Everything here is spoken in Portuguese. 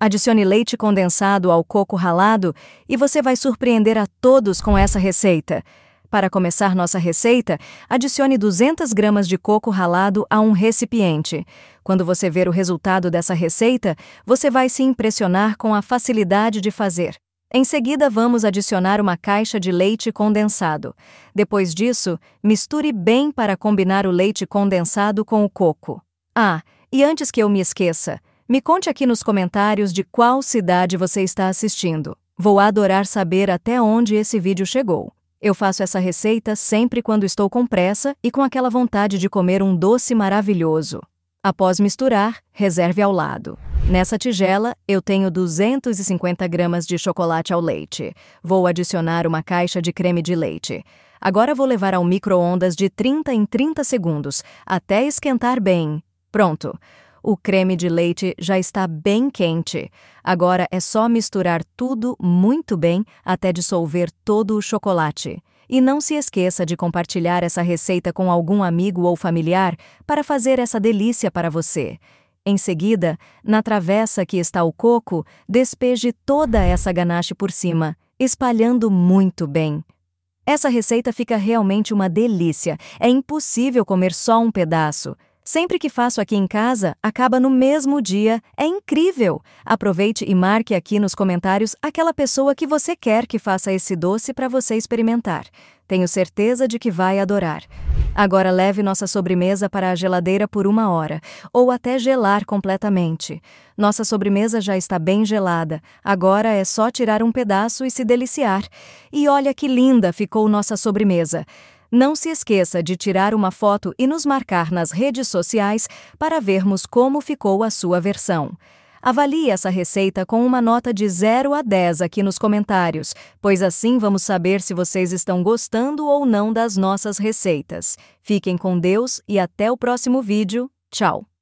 Adicione leite condensado ao coco ralado e você vai surpreender a todos com essa receita. Para começar nossa receita, adicione 200 gramas de coco ralado a um recipiente. Quando você ver o resultado dessa receita, você vai se impressionar com a facilidade de fazer. Em seguida, vamos adicionar uma caixa de leite condensado. Depois disso, misture bem para combinar o leite condensado com o coco. Ah, e antes que eu me esqueça, me conte aqui nos comentários de qual cidade você está assistindo. Vou adorar saber até onde esse vídeo chegou. Eu faço essa receita sempre quando estou com pressa e com aquela vontade de comer um doce maravilhoso. Após misturar, reserve ao lado. Nessa tigela, eu tenho 250 gramas de chocolate ao leite. Vou adicionar uma caixa de creme de leite. Agora vou levar ao micro-ondas de 30 em 30 segundos, até esquentar bem. Pronto! O creme de leite já está bem quente. Agora é só misturar tudo muito bem até dissolver todo o chocolate. E não se esqueça de compartilhar essa receita com algum amigo ou familiar para fazer essa delícia para você. Em seguida, na travessa que está o coco, despeje toda essa ganache por cima, espalhando muito bem. Essa receita fica realmente uma delícia. É impossível comer só um pedaço. Sempre que faço aqui em casa, acaba no mesmo dia. É incrível! Aproveite e marque aqui nos comentários aquela pessoa que você quer que faça esse doce para você experimentar. Tenho certeza de que vai adorar. Agora leve nossa sobremesa para a geladeira por uma hora, ou até gelar completamente. Nossa sobremesa já está bem gelada, agora é só tirar um pedaço e se deliciar. E olha que linda ficou nossa sobremesa! Não se esqueça de tirar uma foto e nos marcar nas redes sociais para vermos como ficou a sua versão. Avalie essa receita com uma nota de 0 a 10 aqui nos comentários, pois assim vamos saber se vocês estão gostando ou não das nossas receitas. Fiquem com Deus e até o próximo vídeo. Tchau!